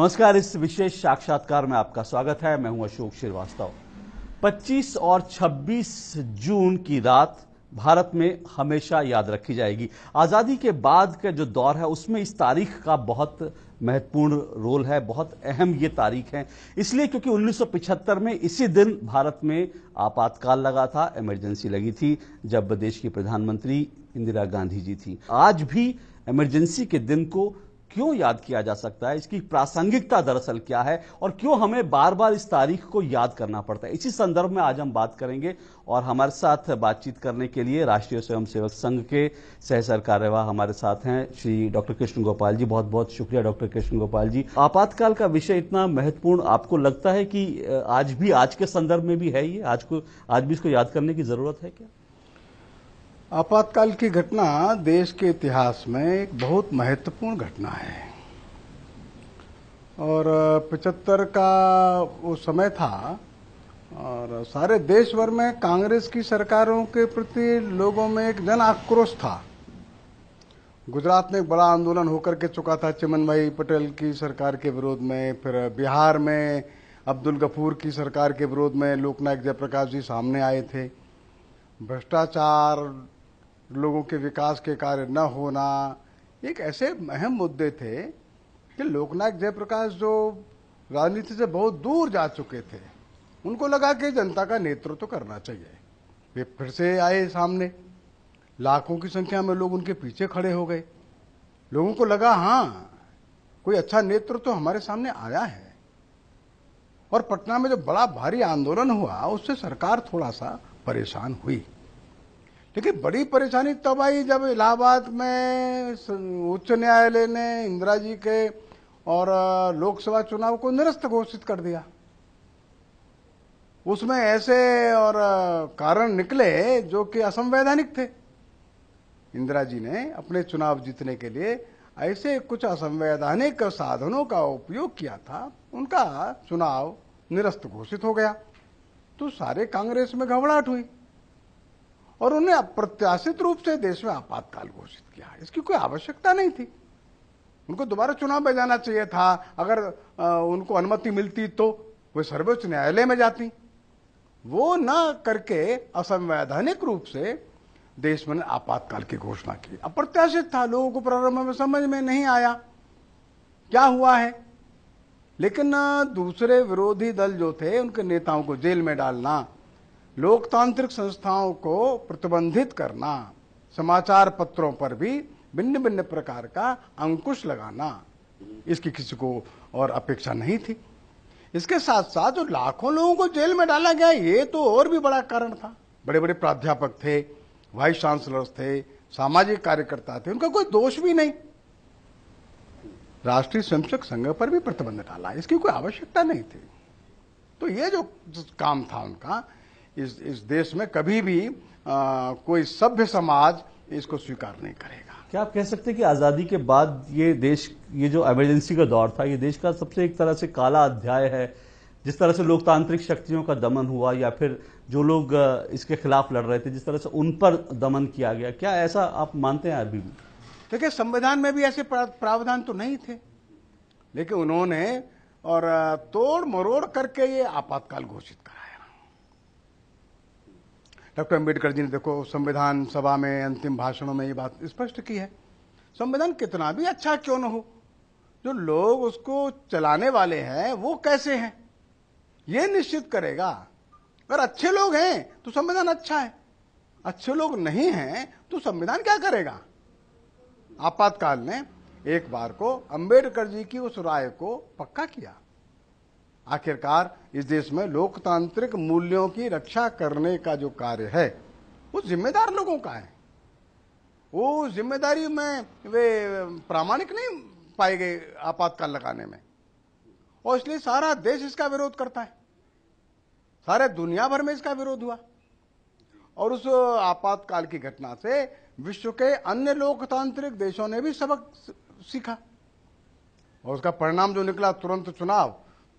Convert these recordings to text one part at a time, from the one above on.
नमस्कार इस विशेष साक्षात्कार में आपका स्वागत है मैं हूं अशोक श्रीवास्तव 25 और 26 जून की रात भारत में हमेशा याद रखी जाएगी आज़ादी के बाद का जो दौर है उसमें इस तारीख का बहुत महत्वपूर्ण रोल है बहुत अहम ये तारीख है इसलिए क्योंकि 1975 में इसी दिन भारत में आपातकाल लगा था इमरजेंसी लगी थी जब देश की प्रधानमंत्री इंदिरा गांधी जी थी आज भी इमरजेंसी के दिन को क्यों याद किया जा सकता है इसकी प्रासंगिकता दरअसल क्या है और क्यों हमें बार बार इस तारीख को याद करना पड़ता है इसी संदर्भ में आज हम बात करेंगे और हमारे साथ बातचीत करने के लिए राष्ट्रीय स्वयंसेवक संघ के सह कार्यवाह हमारे साथ हैं श्री डॉक्टर कृष्ण गोपाल जी बहुत बहुत शुक्रिया डॉक्टर कृष्ण गोपाल जी आपातकाल का विषय इतना महत्वपूर्ण आपको लगता है कि आज भी आज के संदर्भ में भी है ये आज को आज भी इसको याद करने की जरूरत है क्या आपातकाल की घटना देश के इतिहास में एक बहुत महत्वपूर्ण घटना है और पचहत्तर का वो समय था और सारे देश भर में कांग्रेस की सरकारों के प्रति लोगों में एक जन आक्रोश था गुजरात में एक बड़ा आंदोलन होकर के चुका था चिमन भाई पटेल की सरकार के विरोध में फिर बिहार में अब्दुल गफूर की सरकार के विरोध में लोकनायक जयप्रकाश जी सामने आए थे भ्रष्टाचार लोगों के विकास के कार्य न होना एक ऐसे अहम मुद्दे थे कि लोकनायक जयप्रकाश जो राजनीति से बहुत दूर जा चुके थे उनको लगा कि जनता का नेतृत्व तो करना चाहिए वे फिर से आए सामने लाखों की संख्या में लोग उनके पीछे खड़े हो गए लोगों को लगा हाँ कोई अच्छा नेतृत्व तो हमारे सामने आया है और पटना में जो बड़ा भारी आंदोलन हुआ उससे सरकार थोड़ा सा परेशान हुई लेकिन बड़ी परेशानी तब आई जब इलाहाबाद में उच्च न्यायालय ने इंदिरा जी के और लोकसभा चुनाव को निरस्त घोषित कर दिया उसमें ऐसे और कारण निकले जो कि असंवैधानिक थे इंदिरा जी ने अपने चुनाव जीतने के लिए ऐसे कुछ असंवैधानिक साधनों का उपयोग किया था उनका चुनाव निरस्त घोषित हो गया तो सारे कांग्रेस में घबराहट हुई और उन्हें अप्रत्याशित रूप से देश में आपातकाल घोषित किया इसकी कोई आवश्यकता नहीं थी उनको दोबारा चुनाव में जाना चाहिए था अगर आ, उनको अनुमति मिलती तो वे सर्वोच्च न्यायालय में जाती वो ना करके असंवैधानिक रूप से देश में आपातकाल की घोषणा की अप्रत्याशित था लोगों को प्रारंभ में समझ में नहीं आया क्या हुआ है लेकिन दूसरे विरोधी दल जो थे उनके नेताओं को जेल में डालना लोकतांत्रिक संस्थाओं को प्रतिबंधित करना समाचार पत्रों पर भी भिन्न भिन्न प्रकार का अंकुश लगाना इसकी किसी को और अपेक्षा नहीं थी इसके साथ साथ जो लाखों लोगों को जेल में डाला गया ये तो और भी बड़ा कारण था बड़े बड़े प्राध्यापक थे वाइस चांसलर्स थे सामाजिक कार्यकर्ता थे उनका कोई दोष भी नहीं राष्ट्रीय स्वयंसेवक संघ पर भी प्रतिबंध डाला इसकी कोई आवश्यकता नहीं थी तो ये जो काम था उनका इस इस देश में कभी भी आ, कोई सभ्य समाज इसको स्वीकार नहीं करेगा क्या आप कह सकते हैं कि आज़ादी के बाद ये देश ये जो एमरजेंसी का दौर था ये देश का सबसे एक तरह से काला अध्याय है जिस तरह से लोकतांत्रिक शक्तियों का दमन हुआ या फिर जो लोग इसके खिलाफ लड़ रहे थे जिस तरह से उन पर दमन किया गया क्या ऐसा आप मानते हैं अरबी में देखिये संविधान में भी ऐसे प्रावधान तो नहीं थे लेकिन उन्होंने और तोड़ मरोड़ करके ये आपातकाल घोषित कर डॉक्टर अम्बेडकर जी ने देखो संविधान सभा में अंतिम भाषणों में ये बात स्पष्ट की है संविधान कितना भी अच्छा क्यों ना हो जो लोग उसको चलाने वाले हैं वो कैसे हैं ये निश्चित करेगा अगर अच्छे लोग हैं तो संविधान अच्छा है अच्छे लोग नहीं हैं तो संविधान क्या करेगा आपातकाल ने एक बार को अंबेडकर जी की उस राय को पक्का किया आखिरकार इस देश में लोकतांत्रिक मूल्यों की रक्षा करने का जो कार्य है वो जिम्मेदार लोगों का है वो जिम्मेदारी में वे प्रामाणिक नहीं पाए गए आपातकाल लगाने में और इसलिए सारा देश इसका विरोध करता है सारे दुनिया भर में इसका विरोध हुआ और उस आपातकाल की घटना से विश्व के अन्य लोकतांत्रिक देशों ने भी सबक सीखा और उसका परिणाम जो निकला तुरंत चुनाव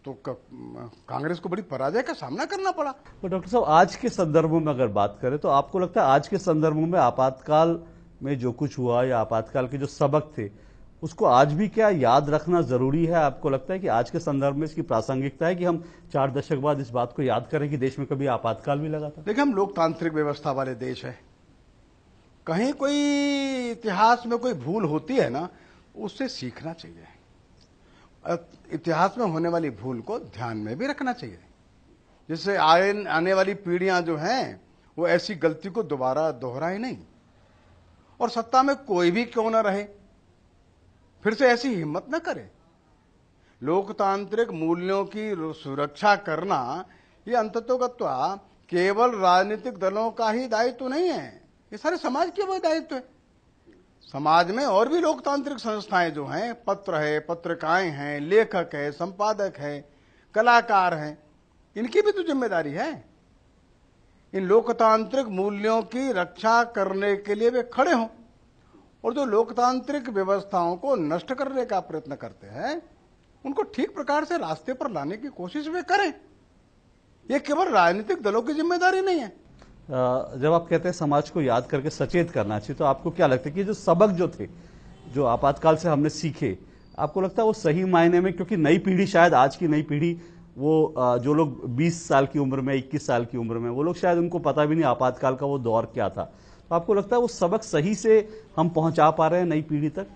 तो कांग्रेस को बड़ी पराजय का सामना करना पड़ा तो डॉक्टर साहब आज के संदर्भ में अगर बात करें तो आपको लगता है आज के संदर्भ में आपातकाल में जो कुछ हुआ या आपातकाल के जो सबक थे उसको आज भी क्या याद रखना जरूरी है आपको लगता है कि आज के संदर्भ में इसकी प्रासंगिकता है कि हम चार दशक बाद इस बात को याद करें कि देश में कभी आपातकाल भी लगा था देखिए हम लोकतांत्रिक व्यवस्था वाले देश है कहीं कोई इतिहास में कोई भूल होती है ना उससे सीखना चाहिए इतिहास में होने वाली भूल को ध्यान में भी रखना चाहिए जिससे आए आने वाली पीढ़ियां जो हैं वो ऐसी गलती को दोबारा दोहराए नहीं और सत्ता में कोई भी क्यों ना रहे फिर से ऐसी हिम्मत ना करे लोकतांत्रिक मूल्यों की सुरक्षा करना ये अंततोगत्वा केवल राजनीतिक दलों का ही दायित्व नहीं है ये सारे समाज के वो दायित्व है समाज में और भी लोकतांत्रिक संस्थाएं जो हैं पत्र है पत्रिकाएं हैं लेखक है संपादक है कलाकार हैं इनकी भी तो जिम्मेदारी है इन लोकतांत्रिक मूल्यों की रक्षा करने के लिए वे खड़े हों और जो लोकतांत्रिक व्यवस्थाओं को नष्ट करने का प्रयत्न करते हैं उनको ठीक प्रकार से रास्ते पर लाने की कोशिश वे करें यह केवल राजनीतिक दलों की जिम्मेदारी नहीं है जब आप कहते हैं समाज को याद करके सचेत करना चाहिए तो आपको क्या लगता है कि जो सबक जो थे जो आपातकाल से हमने सीखे आपको लगता है वो सही मायने में क्योंकि नई पीढ़ी शायद आज की नई पीढ़ी वो जो लोग 20 साल की उम्र में 21 साल की उम्र में वो लोग शायद उनको पता भी नहीं आपातकाल का वो दौर क्या था तो आपको लगता है वो सबक सही से हम पहुंचा पा रहे हैं नई पीढ़ी तक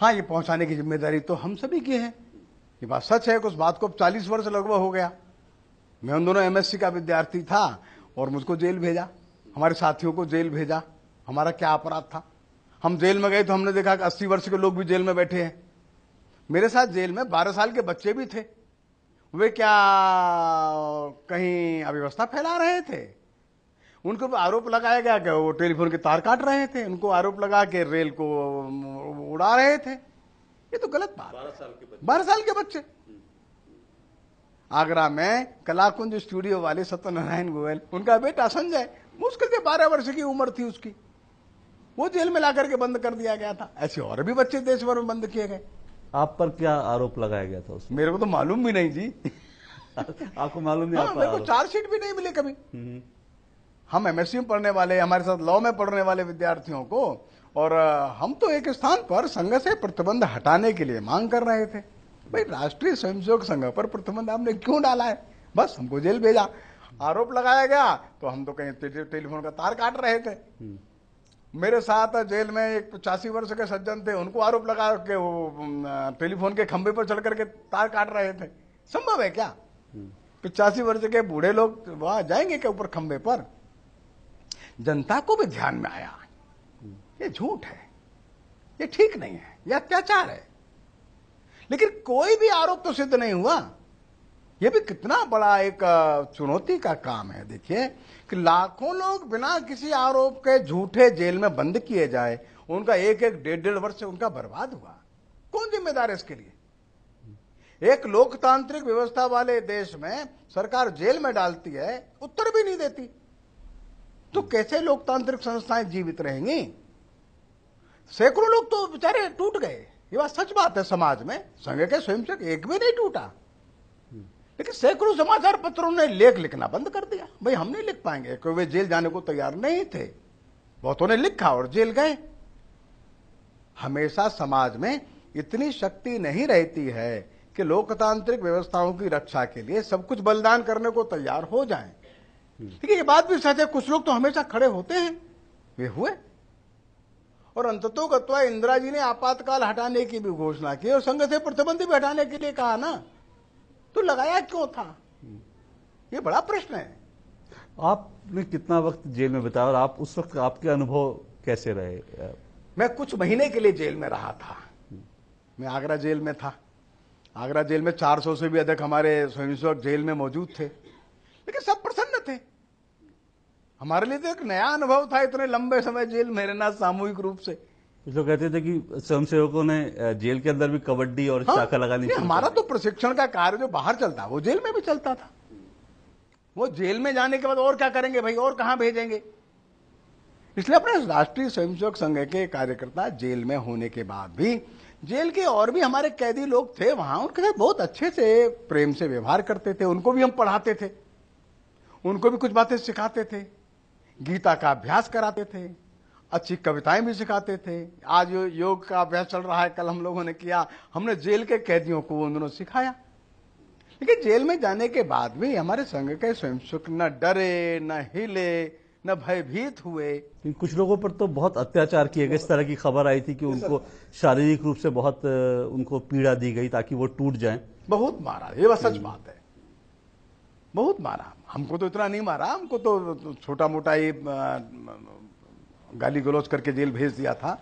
हाँ ये पहुंचाने की जिम्मेदारी तो हम सभी की है ये बात सच है उस बात को चालीस वर्ष लगभग हो गया मैं उन दोनों एमएससी का विद्यार्थी था और मुझको जेल भेजा हमारे साथियों को जेल भेजा हमारा क्या अपराध था हम जेल में गए तो हमने देखा कि अस्सी वर्ष के लोग भी जेल में बैठे हैं मेरे साथ जेल में बारह साल के बच्चे भी थे वे क्या कहीं अव्यवस्था फैला रहे थे उनको आरोप लगाया गया कि वो टेलीफोन के तार काट रहे थे उनको आरोप लगा के रेल को उड़ा रहे थे ये तो गलत बात बारह साल के बच्चे बारह साल के बच्चे आगरा में कलाकुंज स्टूडियो वाले सत्यनारायण गोयल उनका बेटा संजय मुश्किल से बारह वर्ष की उम्र थी उसकी वो जेल में ला करके बंद कर दिया गया था ऐसे और भी बच्चे देश भर में बंद किए गए आप पर क्या आरोप लगाया गया था उसमें मेरे को तो मालूम भी नहीं जी आपको मालूम नहीं हाँ, मेरे को चार्जशीट भी नहीं मिली कभी हम्म, हम्म। हम एमएससी में पढ़ने वाले हमारे साथ लॉ में पढ़ने वाले विद्यार्थियों को और हम तो एक स्थान पर संघ से प्रतिबंध हटाने के लिए मांग कर रहे थे भाई राष्ट्रीय स्वयंसेवक संघ पर प्रतिबंध हमने क्यों डाला है बस हमको जेल भेजा आरोप लगाया गया तो हम तो कहीं टेलीफोन का तार काट रहे थे हम्म। मेरे साथ जेल में एक पचासी वर्ष के सज्जन थे उनको आरोप लगा के वो टेलीफोन के खंभे पर चढ़ करके तार काट रहे थे संभव है क्या हम्म। पचासी वर्ष के बूढ़े लोग वहां जाएंगे क्या ऊपर खंबे पर जनता को भी ध्यान में आया हम्म। ये झूठ है ये ठीक नहीं है यह अत्याचार है लेकिन कोई भी आरोप तो सिद्ध नहीं हुआ ये भी कितना बड़ा एक चुनौती का काम है देखिए कि लाखों लोग बिना किसी आरोप के झूठे जेल में बंद किए जाए उनका एक एक डेढ़ डेढ़ वर्ष उनका बर्बाद हुआ कौन जिम्मेदार है इसके लिए एक लोकतांत्रिक व्यवस्था वाले देश में सरकार जेल में डालती है उत्तर भी नहीं देती तो कैसे लोकतांत्रिक संस्थाएं जीवित रहेंगी सैकड़ों लोग तो बेचारे टूट गए ये बात सच बात है समाज में संघ के स्वयंसेवक एक भी नहीं टूटा लेकिन सैकड़ों समाचार पत्रों ने लेख लिखना बंद कर दिया भाई हम नहीं लिख पाएंगे क्योंकि वे जेल जाने को तैयार नहीं थे बहुतों ने लिखा और जेल गए हमेशा समाज में इतनी शक्ति नहीं रहती है कि लोकतांत्रिक व्यवस्थाओं की रक्षा के लिए सब कुछ बलिदान करने को तैयार हो जाएं। ठीक है ये बात भी सच है कुछ लोग तो हमेशा खड़े होते हैं वे हुए और अंततो गत्वा इंदिरा जी ने आपातकाल हटाने की भी घोषणा की और संघ से प्रतिबंध भी हटाने के लिए कहा ना तो लगाया क्यों था ये बड़ा प्रश्न है आपने कितना वक्त जेल में बिताया और आप उस वक्त आपके अनुभव कैसे रहे मैं कुछ महीने के लिए जेल में रहा था मैं आगरा जेल में था आगरा जेल में 400 से भी अधिक हमारे स्वयंसेवक जेल में मौजूद थे लेकिन सब प्रसन्न थे हमारे लिए तो एक नया अनुभव था इतने लंबे समय जेल में रहना सामूहिक रूप से तो कहते थे कि स्वयंसेवकों ने जेल के अंदर भी कबड्डी और हाँ, शाखा लगानी हमारा तो प्रशिक्षण का कार्य जो बाहर चलता वो जेल में भी चलता था वो जेल में जाने के बाद और क्या करेंगे भाई और कहा भेजेंगे इसलिए अपने राष्ट्रीय स्वयंसेवक संघ के कार्यकर्ता जेल में होने के बाद भी जेल के और भी हमारे कैदी लोग थे वहां उनके साथ बहुत अच्छे से प्रेम से व्यवहार करते थे उनको भी हम पढ़ाते थे उनको भी कुछ बातें सिखाते थे गीता का अभ्यास कराते थे अच्छी कविताएं भी सिखाते थे आज यो, योग का अभ्यास चल रहा है कल हम लोगों ने किया हमने जेल के कैदियों को उन दोनों सिखाया लेकिन जेल में जाने के बाद भी हमारे संघ के सुख न डरे न हिले न भयभीत हुए कुछ लोगों पर तो बहुत अत्याचार किए गए इस तरह की खबर आई थी कि उनको शारीरिक रूप से बहुत उनको पीड़ा दी गई ताकि वो टूट जाए बहुत मारा ये बस सच बात है बहुत मारा हमको तो इतना नहीं मारा हमको तो छोटा मोटा ही गाली गलौज करके जेल भेज दिया था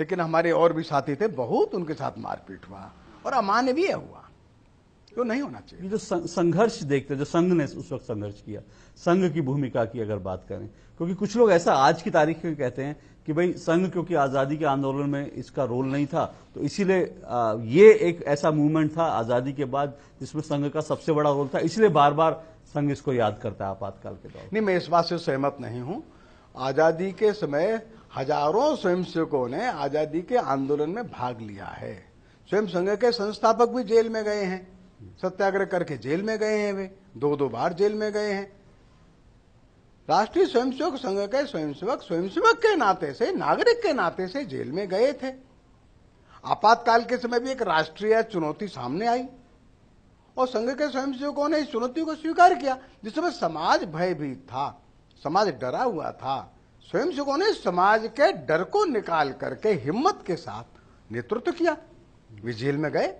लेकिन हमारे और भी साथी थे बहुत उनके साथ मारपीट हुआ और अमानवीय हुआ जो नहीं होना चाहिए जो संघर्ष देखते जो संघ ने उस वक्त संघर्ष किया संघ की भूमिका की अगर बात करें क्योंकि कुछ लोग ऐसा आज की तारीख में कहते हैं कि भाई संघ क्योंकि आज़ादी के आंदोलन में इसका रोल नहीं था तो इसीलिए ये एक ऐसा मूवमेंट था आज़ादी के बाद जिसमें संघ का सबसे बड़ा रोल था इसलिए बार बार संघ इसको याद करता है आपातकाल के दौरान नहीं मैं इस बात से सहमत नहीं हूँ आज़ादी के समय हजारों स्वयंसेवकों ने आज़ादी के आंदोलन में भाग लिया है स्वयं संघ के संस्थापक भी जेल में गए हैं सत्याग्रह करके जेल में गए हैं वे दो दो बार जेल में गए हैं राष्ट्रीय स्वयंसेवक संघ के स्वयंसेवक स्वयंसेवक के नाते से नागरिक के नाते से जेल में गए थे आपातकाल के समय भी एक राष्ट्रीय चुनौती सामने आई और संघ के स्वयंसेवकों ने इस चुनौती को स्वीकार किया जिस समय समाज भयभीत था समाज डरा हुआ था स्वयंसेवकों ने समाज के डर को निकाल करके हिम्मत के साथ नेतृत्व किया वे जेल में गए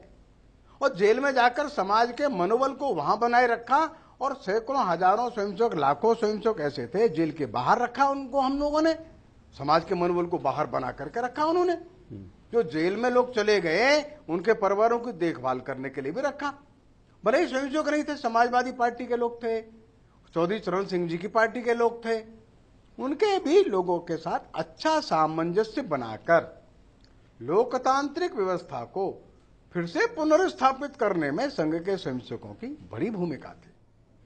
और जेल में जाकर समाज के मनोबल को वहां बनाए रखा और सैकड़ों हजारों स्वयंसेवक लाखों स्वयंसेवक ऐसे थे जेल के बाहर रखा उनको हम लोगों ने समाज के मनोबल को बाहर बना करके रखा उन्होंने जो जेल में लोग चले गए उनके परिवारों की देखभाल करने के लिए भी रखा भले ही स्वयंसेवक नहीं थे समाजवादी पार्टी के लोग थे चौधरी चरण सिंह जी की पार्टी के लोग थे उनके भी लोगों के साथ अच्छा सामंजस्य बनाकर लोकतांत्रिक व्यवस्था को फिर से पुनर्स्थापित करने में संघ के स्वयंसेवकों की बड़ी भूमिका थी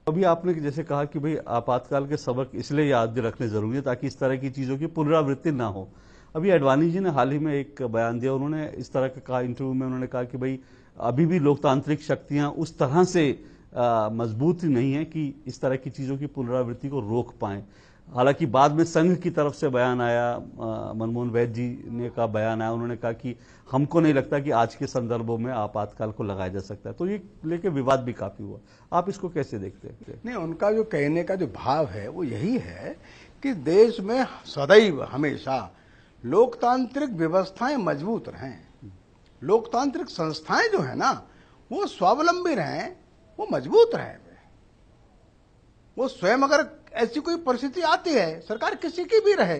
अभी आपने जैसे कहा कि भाई आपातकाल के सबक इसलिए याद रखने जरूरी है ताकि इस तरह की चीज़ों की पुनरावृत्ति ना हो अभी अडवाणी जी ने हाल ही में एक बयान दिया उन्होंने इस तरह का कहा इंटरव्यू में उन्होंने कहा कि भाई अभी भी लोकतांत्रिक शक्तियां उस तरह से मजबूती नहीं है कि इस तरह की चीज़ों की पुनरावृत्ति को रोक पाएँ हालांकि बाद में संघ की तरफ से बयान आया मनमोहन वैद जी ने का बयान आया उन्होंने कहा कि हमको नहीं लगता कि आज के संदर्भों में आपातकाल को लगाया जा सकता है तो ये लेके विवाद भी काफी हुआ आप इसको कैसे देखते हैं नहीं उनका जो कहने का जो भाव है वो यही है कि देश में सदैव हमेशा लोकतांत्रिक व्यवस्थाएं मजबूत रहें लोकतांत्रिक संस्थाएं जो है ना वो स्वावलंबी रहें वो मजबूत रहे वो स्वयं अगर ऐसी कोई परिस्थिति आती है सरकार किसी की भी रहे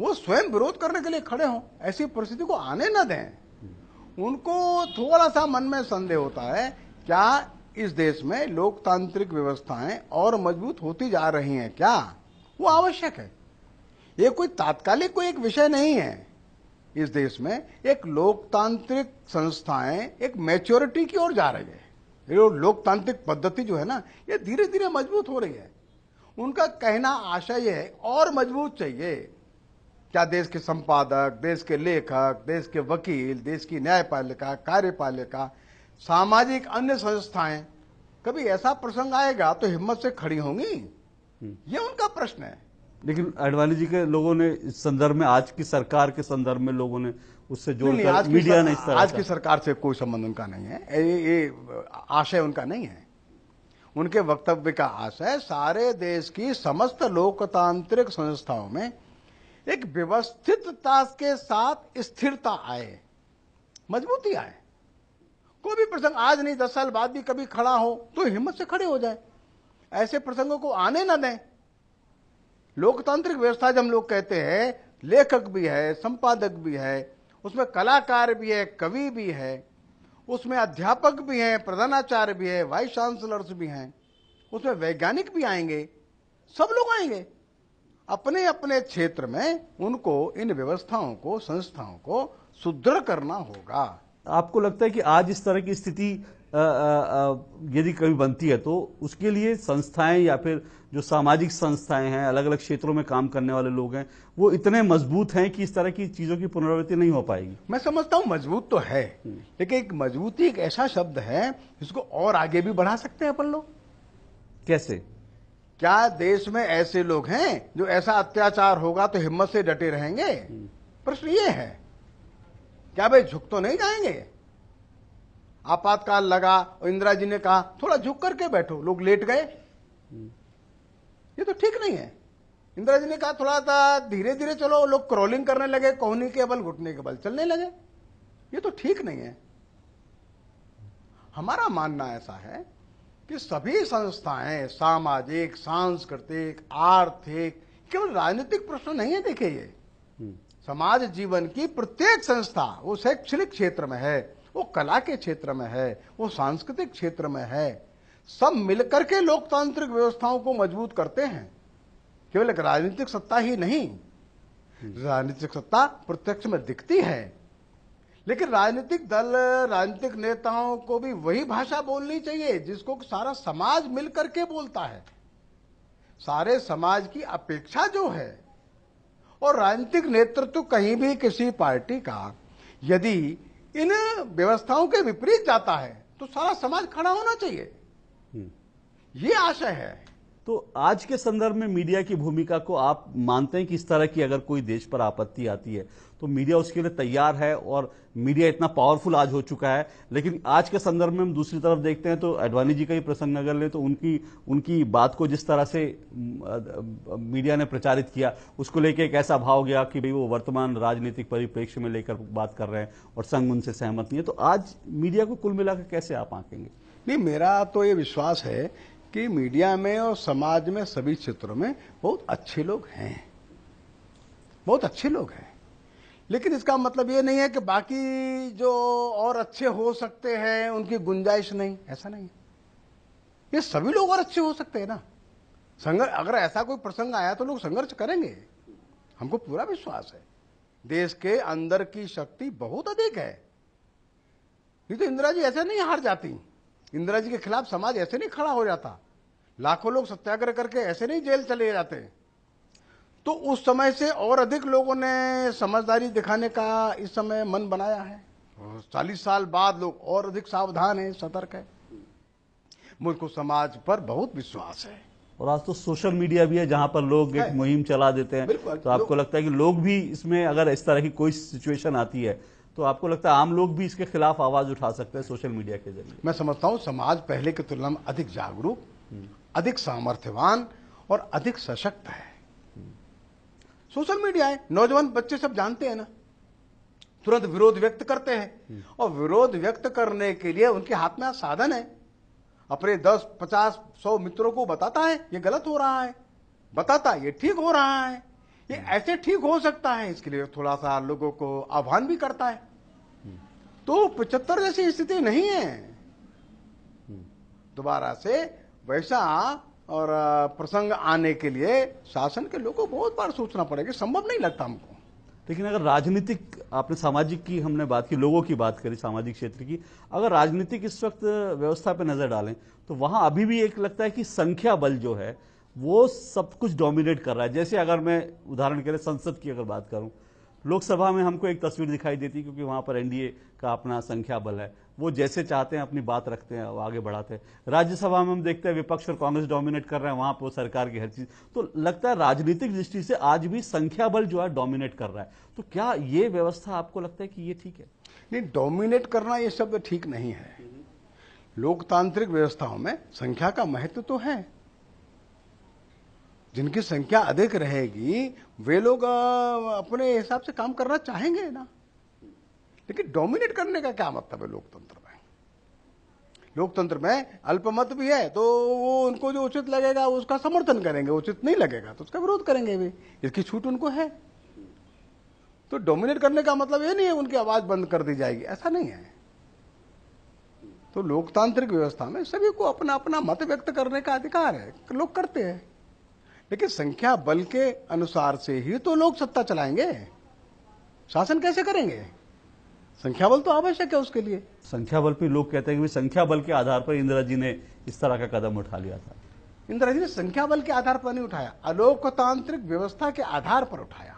वो स्वयं विरोध करने के लिए खड़े हों ऐसी परिस्थिति को आने न दें उनको थोड़ा सा मन में संदेह होता है क्या इस देश में लोकतांत्रिक व्यवस्थाएं और मजबूत होती जा रही हैं क्या वो आवश्यक है ये कोई तात्कालिक कोई एक विषय नहीं है इस देश में एक लोकतांत्रिक संस्थाएं एक मैच्योरिटी की ओर जा रही है ये लोकतांत्रिक पद्धति जो है ना ये धीरे धीरे मजबूत हो रही है उनका कहना आशा ये है और मजबूत चाहिए क्या देश के संपादक देश के लेखक देश के वकील देश की न्यायपालिका कार्यपालिका सामाजिक अन्य संस्थाएं कभी ऐसा प्रसंग आएगा तो हिम्मत से खड़ी होंगी ये उनका प्रश्न है लेकिन अडवाणी जी के लोगों ने इस संदर्भ में आज की सरकार के संदर्भ में लोगों ने उससे जो आज मीडिया ने इस तरह आज की सरकार से कोई संबंध उनका नहीं है ये, ये आशय उनका नहीं है उनके वक्तव्य का आशय सारे देश की समस्त लोकतांत्रिक संस्थाओं में एक व्यवस्थितता के साथ स्थिरता आए मजबूती आए कोई भी प्रसंग आज नहीं दस साल बाद भी कभी खड़ा हो तो हिम्मत से खड़े हो जाए ऐसे प्रसंगों को आने ना दें लोकतांत्रिक व्यवस्था जब हम लोग कहते हैं लेखक भी है संपादक भी है उसमें कलाकार भी है कवि भी है उसमें अध्यापक भी हैं प्रधानाचार्य भी है वाइस चांसलर्स भी हैं उसमें वैज्ञानिक भी आएंगे सब लोग आएंगे अपने अपने क्षेत्र में उनको इन व्यवस्थाओं को संस्थाओं को सुदृढ़ करना होगा आपको लगता है कि आज इस तरह की स्थिति यदि कभी बनती है तो उसके लिए संस्थाएं या फिर जो सामाजिक संस्थाएं हैं अलग अलग क्षेत्रों में काम करने वाले लोग हैं वो इतने मजबूत हैं कि इस तरह की चीजों की पुनरावृत्ति नहीं हो पाएगी मैं समझता हूँ मजबूत तो है हम्म। लेकिन एक मजबूती एक ऐसा शब्द है जिसको और आगे भी बढ़ा सकते हैं अपन लोग कैसे क्या देश में ऐसे लोग हैं जो ऐसा अत्याचार होगा तो हिम्मत से डटे रहेंगे हम्म। प्रश्न ये है क्या भाई झुक तो नहीं जाएंगे आपातकाल लगा और इंदिरा जी ने कहा थोड़ा झुक करके बैठो लोग लेट गए ये तो ठीक नहीं है इंदिरा जी ने कहा थोड़ा सा धीरे धीरे चलो लोग क्रॉलिंग करने लगे कोहनी के बल घुटने के बल चलने लगे ये तो ठीक नहीं है हमारा मानना ऐसा है कि सभी संस्थाएं सामाजिक सांस्कृतिक आर्थिक केवल राजनीतिक प्रश्न नहीं है देखिए ये हम्म। समाज जीवन की प्रत्येक संस्था वो शैक्षणिक क्षेत्र में है वो कला के क्षेत्र में है वो सांस्कृतिक क्षेत्र में है सब मिलकर के लोकतांत्रिक व्यवस्थाओं को मजबूत करते हैं केवल एक राजनीतिक सत्ता ही नहीं राजनीतिक सत्ता प्रत्यक्ष में दिखती है लेकिन राजनीतिक दल राजनीतिक नेताओं को भी वही भाषा बोलनी चाहिए जिसको सारा समाज मिलकर के बोलता है सारे समाज की अपेक्षा जो है और राजनीतिक नेतृत्व कहीं भी किसी पार्टी का यदि इन व्यवस्थाओं के विपरीत जाता है तो सारा समाज खड़ा होना चाहिए हम्म। ये आशय है तो आज के संदर्भ में मीडिया की भूमिका को आप मानते हैं कि इस तरह की अगर कोई देश पर आपत्ति आती है तो मीडिया उसके लिए तैयार है और मीडिया इतना पावरफुल आज हो चुका है लेकिन आज के संदर्भ में हम दूसरी तरफ देखते हैं तो अडवाणी जी का ही प्रसंग अगर ले तो उनकी उनकी बात को जिस तरह से मीडिया ने प्रचारित किया उसको लेके एक ऐसा भाव गया कि भाई वो वर्तमान राजनीतिक परिप्रेक्ष्य में लेकर बात कर रहे हैं और संघ उनसे सहमत नहीं है तो आज मीडिया को कुल मिलाकर कैसे आप आंकेंगे नहीं मेरा तो ये विश्वास है कि मीडिया में और समाज में सभी क्षेत्रों में बहुत अच्छे लोग हैं बहुत अच्छे लोग हैं लेकिन इसका मतलब ये नहीं है कि बाकी जो और अच्छे हो सकते हैं उनकी गुंजाइश नहीं ऐसा नहीं है ये सभी लोग और अच्छे हो सकते हैं ना संघर्ष अगर ऐसा कोई प्रसंग आया तो लोग संघर्ष करेंगे हमको पूरा विश्वास है देश के अंदर की शक्ति बहुत अधिक है नहीं तो इंदिरा जी ऐसे नहीं हार जाती इंदिरा जी के खिलाफ समाज ऐसे नहीं खड़ा हो जाता लाखों लोग सत्याग्रह करके ऐसे नहीं जेल चले जाते तो उस समय से और अधिक लोगों ने समझदारी दिखाने का इस समय मन बनाया है चालीस साल बाद लोग और अधिक सावधान है सतर्क है मुझको समाज पर बहुत विश्वास है और आज तो सोशल मीडिया भी है जहां पर लोग एक मुहिम चला देते हैं तो आपको लगता है कि लोग भी इसमें अगर इस तरह की कोई सिचुएशन आती है तो आपको लगता है आम लोग भी इसके खिलाफ आवाज उठा सकते हैं सोशल मीडिया के जरिए मैं समझता हूँ समाज पहले की तुलना में अधिक जागरूक अधिक सामर्थ्यवान और अधिक सशक्त है सोशल मीडिया है नौजवान बच्चे सब जानते हैं ना तुरंत विरोध व्यक्त करते हैं और विरोध व्यक्त करने के लिए उनके हाथ में साधन है अपने दस पचास सौ मित्रों को बताता है ये गलत हो रहा है बताता ये ठीक हो रहा है ये ऐसे ठीक हो सकता है इसके लिए थोड़ा सा लोगों को आह्वान भी करता है तो पचहत्तर जैसी स्थिति नहीं है दोबारा से वैसा और प्रसंग आने के लिए शासन के लोगों को बहुत बार सोचना पड़ेगा संभव नहीं लगता हमको लेकिन अगर राजनीतिक आपने सामाजिक की हमने बात की लोगों की बात करी सामाजिक क्षेत्र की अगर राजनीतिक इस वक्त व्यवस्था पर नजर डालें तो वहां अभी भी एक लगता है कि संख्या बल जो है वो सब कुछ डोमिनेट कर रहा है जैसे अगर मैं उदाहरण के लिए संसद की अगर बात करूं लोकसभा में हमको एक तस्वीर दिखाई देती है क्योंकि वहां पर एनडीए का अपना संख्या बल है वो जैसे चाहते हैं अपनी बात रखते हैं आगे बढ़ाते हैं राज्यसभा में हम देखते हैं विपक्ष और कांग्रेस डोमिनेट कर रहे हैं वहां पर सरकार की हर चीज तो लगता है राजनीतिक दृष्टि से आज भी संख्या बल जो है डोमिनेट कर रहा है तो क्या ये व्यवस्था आपको लगता है कि ये ठीक है नहीं डोमिनेट करना ये शब्द ठीक नहीं है लोकतांत्रिक व्यवस्थाओं में संख्या का महत्व तो है जिनकी संख्या अधिक रहेगी वे लोग अपने हिसाब से काम करना चाहेंगे ना लेकिन डोमिनेट करने का क्या मतलब है लोकतंत्र में लोकतंत्र में अल्पमत भी है तो वो उनको जो उचित लगेगा उसका समर्थन करेंगे उचित नहीं लगेगा तो उसका विरोध करेंगे भी इसकी छूट उनको है तो डोमिनेट करने का मतलब ये नहीं है उनकी आवाज बंद कर दी जाएगी ऐसा नहीं है तो लोकतांत्रिक व्यवस्था में सभी को अपना अपना मत व्यक्त करने का अधिकार है लोग करते हैं लेकिन संख्या बल के अनुसार से ही तो लोग सत्ता चलाएंगे शासन कैसे करेंगे संख्या बल तो आवश्यक है उसके लिए संख्या बल पर लोग कहते हैं कि संख्या बल के आधार पर इंदिरा जी ने इस तरह का कदम उठा लिया था इंदिरा जी ने संख्या बल के आधार पर नहीं उठाया अलोकतांत्रिक व्यवस्था के आधार पर उठाया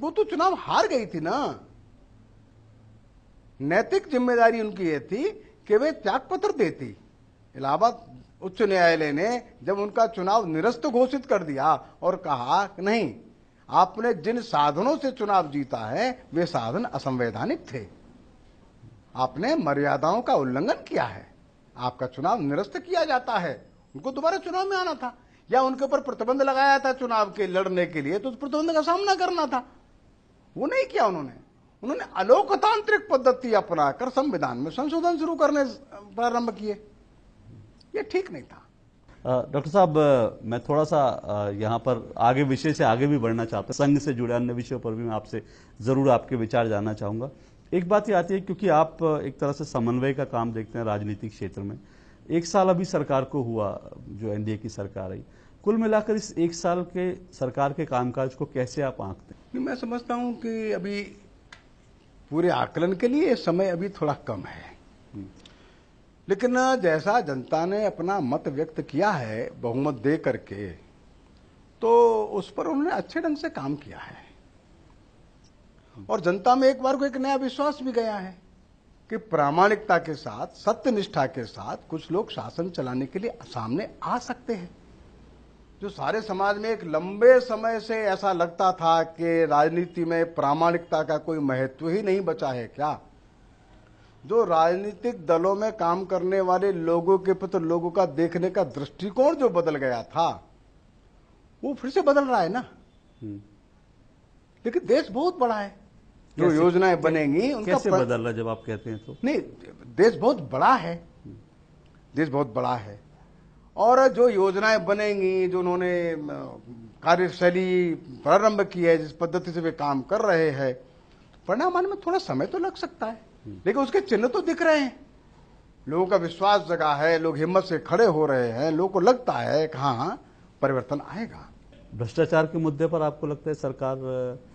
वो तो चुनाव हार गई थी ना नैतिक जिम्मेदारी उनकी यह थी कि वे त्यागपत्र देती इलाहाबाद उच्च न्यायालय ने जब उनका चुनाव निरस्त घोषित कर दिया और कहा नहीं आपने जिन साधनों से चुनाव जीता है वे साधन असंवैधानिक थे आपने मर्यादाओं का उल्लंघन किया है आपका चुनाव निरस्त किया जाता है उनको दोबारा चुनाव में आना था या उनके ऊपर प्रतिबंध लगाया था चुनाव के लड़ने के लिए तो उस प्रतिबंध का सामना करना था वो नहीं किया उन्होंने उन्होंने अलोकतांत्रिक पद्धति अपनाकर संविधान में संशोधन शुरू करने प्रारंभ किए ये ठीक नहीं था डॉक्टर साहब मैं थोड़ा सा यहाँ पर आगे विषय से आगे भी बढ़ना चाहता हूँ संघ से जुड़े अन्य विषयों पर भी मैं आपसे ज़रूर आपके विचार जानना चाहूँगा एक बात ये आती है क्योंकि आप एक तरह से समन्वय का काम देखते हैं राजनीतिक क्षेत्र में एक साल अभी सरकार को हुआ जो एनडीए की सरकार आई कुल मिलाकर इस एक साल के सरकार के कामकाज को कैसे आप आंकते हैं मैं समझता हूँ कि अभी पूरे आकलन के लिए समय अभी थोड़ा कम है लेकिन जैसा जनता ने अपना मत व्यक्त किया है बहुमत दे करके तो उस पर उन्होंने अच्छे ढंग से काम किया है और जनता में एक बार को एक नया विश्वास भी गया है कि प्रामाणिकता के साथ सत्यनिष्ठा के साथ कुछ लोग शासन चलाने के लिए सामने आ सकते हैं जो सारे समाज में एक लंबे समय से ऐसा लगता था कि राजनीति में प्रामाणिकता का कोई महत्व ही नहीं बचा है क्या जो राजनीतिक दलों में काम करने वाले लोगों के प्रति लोगों का देखने का दृष्टिकोण जो बदल गया था वो फिर से बदल रहा है ना हम्म। लेकिन देश बहुत बड़ा है जो योजनाएं बनेंगी उनका कैसे बदल रहा जब आप कहते हैं तो नहीं देश बहुत बड़ा है हम्म। देश बहुत बड़ा है और जो योजनाएं बनेंगी जो उन्होंने कार्यशैली प्रारंभ की है जिस पद्धति से वे काम कर रहे हैं परिणाम आने में थोड़ा समय तो लग सकता है लेकिन उसके चिन्ह तो दिख रहे हैं लोगों का विश्वास जगा है लोग हिम्मत से खड़े हो रहे हैं लोगों को लगता है कि हाँ परिवर्तन आएगा भ्रष्टाचार के मुद्दे पर आपको लगता है सरकार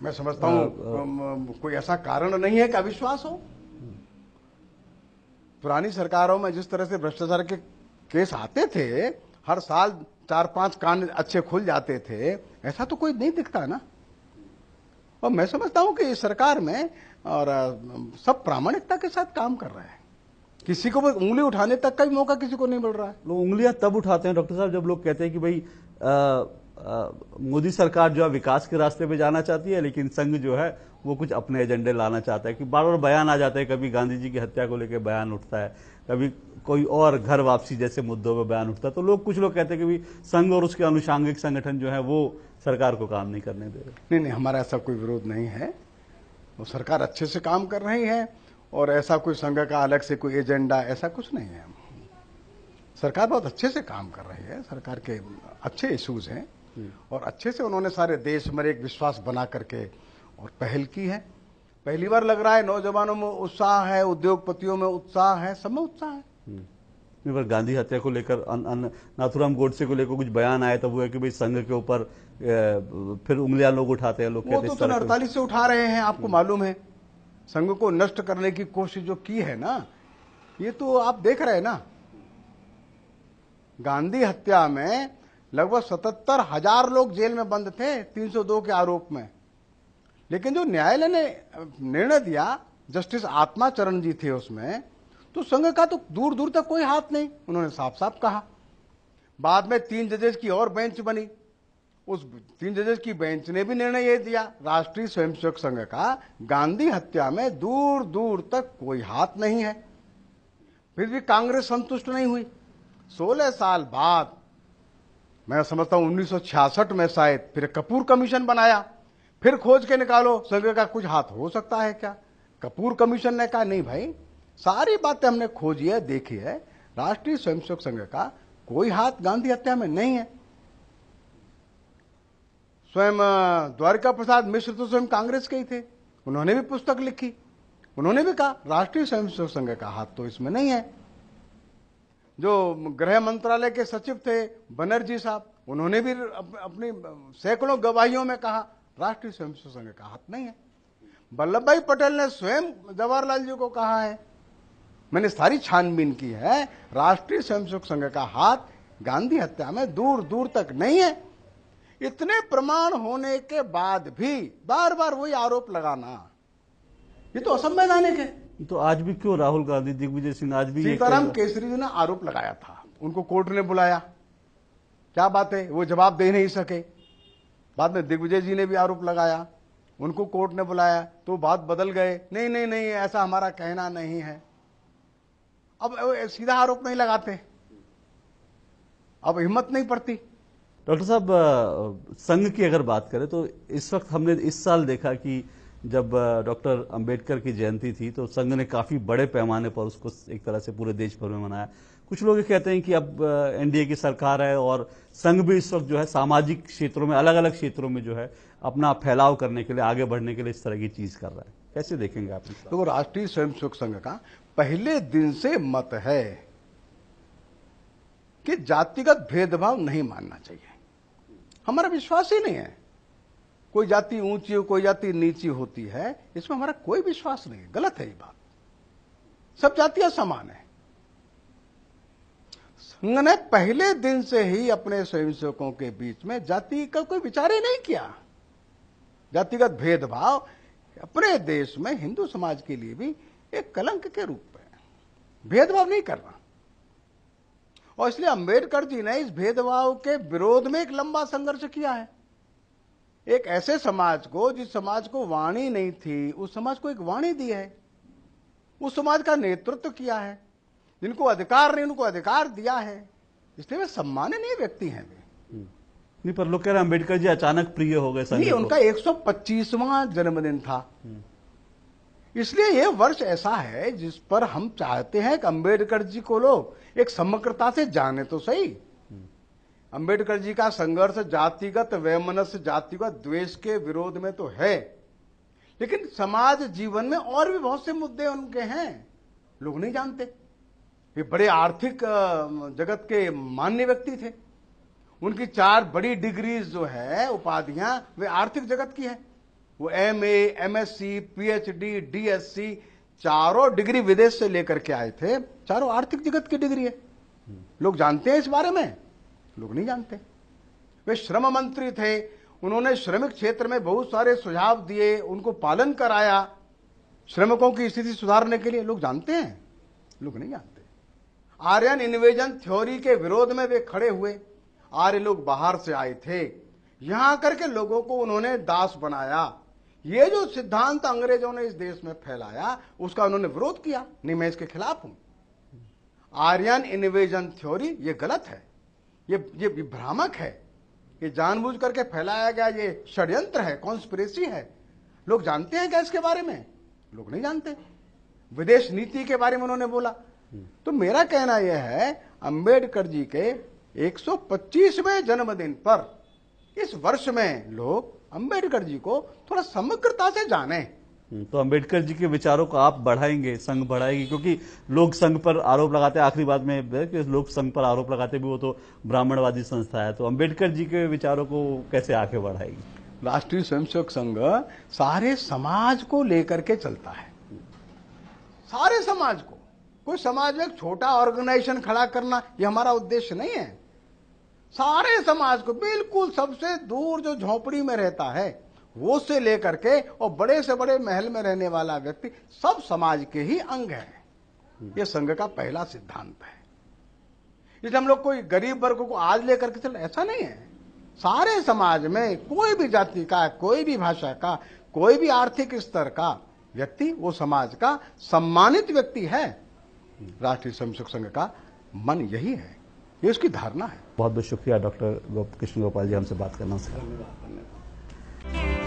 मैं समझता हूँ कोई ऐसा कारण नहीं है कि अविश्वास हो पुरानी सरकारों में जिस तरह से भ्रष्टाचार के केस आते थे हर साल चार पांच कान अच्छे खुल जाते थे ऐसा तो कोई नहीं दिखता ना और मैं समझता हूं कि इस सरकार में और सब प्रामाणिकता के साथ काम कर रहे हैं किसी को उंगली उठाने तक का मौका किसी को नहीं मिल रहा है लोग उंगलियां तब उठाते हैं डॉक्टर साहब जब लोग कहते हैं कि भाई मोदी सरकार जो है विकास के रास्ते पे जाना चाहती है लेकिन संघ जो है वो कुछ अपने एजेंडे लाना चाहता है कि बार बार बयान आ जाते हैं कभी गांधी जी की हत्या को लेकर बयान उठता है कभी कोई और घर वापसी जैसे मुद्दों पर बयान उठता है तो लोग कुछ लोग कहते हैं कि भी संघ और उसके अनुषांगिक संगठन जो है वो सरकार को काम नहीं करने दे रहे नहीं नहीं हमारा ऐसा कोई विरोध नहीं है तो सरकार अच्छे से काम कर रही है और ऐसा कोई संघ का अलग से कोई एजेंडा ऐसा कुछ नहीं है सरकार बहुत अच्छे से काम कर रही है सरकार के अच्छे इश्यूज हैं हम्म। और अच्छे से उन्होंने सारे देश में एक विश्वास बना करके और पहल की है पहली बार लग रहा है नौजवानों में उत्साह है उद्योगपतियों में उत्साह है सब में उत्साह है पर हम्म। गांधी हत्या को लेकर नाथुराम गोडसे को लेकर कुछ बयान आया था वो है कि भाई संघ के ऊपर फिर उंगलियां लोग उठाते हैं लोग कहते तो अड़तालीस तो से उठा रहे हैं आपको हम्म। मालूम है संघ को नष्ट करने की कोशिश जो की है ना ये तो आप देख रहे हैं ना गांधी हत्या में लगभग सतहत्तर हजार लोग जेल में बंद थे 302 के आरोप में लेकिन जो न्यायालय ने निर्णय दिया जस्टिस आत्मा चरण जी थे उसमें तो संघ का तो दूर दूर तक कोई हाथ नहीं उन्होंने साफ साफ कहा बाद में तीन जजेस की और बेंच बनी उस तीन जजेस की बेंच ने भी निर्णय ये दिया राष्ट्रीय स्वयंसेवक संघ का गांधी हत्या में दूर दूर तक कोई हाथ नहीं है फिर भी कांग्रेस संतुष्ट नहीं हुई 16 साल बाद मैं समझता हूं 1966 में शायद फिर कपूर कमीशन बनाया फिर खोज के निकालो संघ का कुछ हाथ हो सकता है क्या कपूर कमीशन ने कहा नहीं भाई सारी बातें हमने खोजी है देखी है राष्ट्रीय स्वयंसेवक संघ का कोई हाथ गांधी हत्या में नहीं है स्वयं द्वारिका प्रसाद मिश्र तो स्वयं कांग्रेस के ही थे उन्होंने भी पुस्तक लिखी उन्होंने भी कहा राष्ट्रीय स्वयंसेवक संघ का हाथ तो इसमें नहीं है जो गृह मंत्रालय के सचिव थे बनर्जी साहब उन्होंने भी अप, अपनी सैकड़ों गवाहियों में कहा राष्ट्रीय स्वयंसेवक संघ का हाथ नहीं है वल्लभ भाई पटेल ने स्वयं जवाहरलाल जी को कहा है मैंने सारी छानबीन की है राष्ट्रीय स्वयंसेवक संघ का हाथ गांधी हत्या में दूर दूर तक नहीं है इतने प्रमाण होने के बाद भी बार बार वही आरोप लगाना ये तो असंवैधानिक है तो आज भी क्यों राहुल गांधी दिग्विजय सिंह आज भी सीताराम केसरी जी ने आरोप लगाया था उनको कोर्ट ने बुलाया क्या बात है वो जवाब दे नहीं सके बाद में दिग्विजय जी ने भी आरोप लगाया उनको कोर्ट ने बुलाया तो बात बदल गए नहीं नहीं नहीं ऐसा हमारा कहना नहीं है अब सीधा आरोप नहीं लगाते अब हिम्मत नहीं पड़ती डॉक्टर साहब संघ की अगर बात करें तो इस वक्त हमने इस साल देखा कि जब डॉक्टर अंबेडकर की जयंती थी तो संघ ने काफ़ी बड़े पैमाने पर उसको एक तरह से पूरे देश भर में मनाया कुछ लोग कहते हैं कि अब एनडीए की सरकार है और संघ भी इस वक्त जो है सामाजिक क्षेत्रों में अलग अलग क्षेत्रों में जो है अपना फैलाव करने के लिए आगे बढ़ने के लिए इस तरह की चीज़ कर रहा है कैसे देखेंगे आप देखो तो राष्ट्रीय स्वयंसेवक संघ का पहले दिन से मत है कि जातिगत भेदभाव नहीं मानना चाहिए हमारा विश्वास ही नहीं है कोई जाति ऊंची कोई जाति नीची होती है इसमें हमारा कोई विश्वास नहीं है गलत है ये बात सब जातियां समान है संघ ने पहले दिन से ही अपने स्वयंसेवकों के बीच में जाति का कोई विचार ही नहीं किया जातिगत भेदभाव अपने देश में हिंदू समाज के लिए भी एक कलंक के रूप में भेदभाव नहीं करना और इसलिए अंबेडकर जी ने इस भेदभाव के विरोध में एक लंबा संघर्ष किया है एक ऐसे समाज को जिस समाज को वाणी नहीं थी उस समाज को एक वाणी दी है उस समाज का नेतृत्व किया है जिनको अधिकार नहीं उनको अधिकार दिया है इसलिए वे सम्माननीय व्यक्ति हैं वे नहीं पर लोग कह रहे अम्बेडकर जी अचानक प्रिय हो गए नहीं उनका 125वां जन्मदिन था हम्म। इसलिए ये वर्ष ऐसा है जिस पर हम चाहते हैं कि अम्बेडकर जी को लोग एक समग्रता से जाने तो सही अंबेडकर जी का संघर्ष जातिगत वैमनस्य जातिगत द्वेष के विरोध में तो है लेकिन समाज जीवन में और भी बहुत से मुद्दे उनके हैं लोग नहीं जानते ये बड़े आर्थिक जगत के मान्य व्यक्ति थे उनकी चार बड़ी डिग्रीज जो है उपाधियां वे आर्थिक जगत की है वो M A M S C P H D D S C चारों डिग्री विदेश से लेकर के आए थे चारों आर्थिक जगत की डिग्री है लोग जानते हैं इस बारे में लोग नहीं जानते वे श्रम मंत्री थे उन्होंने श्रमिक क्षेत्र में बहुत सारे सुझाव दिए उनको पालन कराया श्रमिकों की स्थिति सुधारने के लिए लोग जानते हैं लोग नहीं जानते आर्यन इन्वेजन थ्योरी के विरोध में वे खड़े हुए आर्य लोग बाहर से आए थे यहां करके लोगों को उन्होंने दास बनाया ये जो सिद्धांत अंग्रेजों ने इस देश में फैलाया उसका उन्होंने विरोध किया नहीं मैं इसके खिलाफ हूं आर्यन इनवेजन थ्योरी ये गलत है ये ये भ्रामक है ये जानबूझ करके फैलाया गया ये षड्यंत्र है कॉन्स्पिरेसी है लोग जानते हैं क्या इसके बारे में लोग नहीं जानते विदेश नीति के बारे में उन्होंने बोला तो मेरा कहना यह है अंबेडकर जी के 125वें जन्मदिन पर इस वर्ष में लोग अंबेडकर जी को थोड़ा समग्रता से जाने हम्म, तो अंबेडकर जी के विचारों को आप बढ़ाएंगे संघ बढ़ाएगी क्योंकि लोग संघ पर आरोप लगाते हैं आखिरी बात में कि लोग संघ पर आरोप लगाते भी वो तो ब्राह्मणवादी संस्था है तो अंबेडकर जी के विचारों को कैसे आगे बढ़ाएगी राष्ट्रीय स्वयंसेवक संघ सारे समाज को लेकर के चलता है सारे समाज को कोई समाज में एक छोटा ऑर्गेनाइजेशन खड़ा करना ये हमारा उद्देश्य नहीं है सारे समाज को बिल्कुल सबसे दूर जो झोपड़ी में रहता है वो से लेकर के और बड़े से बड़े महल में रहने वाला व्यक्ति सब समाज के ही अंग है ये संघ का पहला सिद्धांत है इसलिए हम लोग कोई गरीब वर्ग को आज लेकर के चल ऐसा नहीं है सारे समाज में कोई भी जाति का कोई भी भाषा का कोई भी आर्थिक स्तर का व्यक्ति वो समाज का सम्मानित व्यक्ति है राष्ट्रीय स्वयं संघ का मन यही है ये उसकी धारणा है बहुत बहुत शुक्रिया डॉक्टर कृष्ण गोपाल जी हमसे बात करना धन्यवाद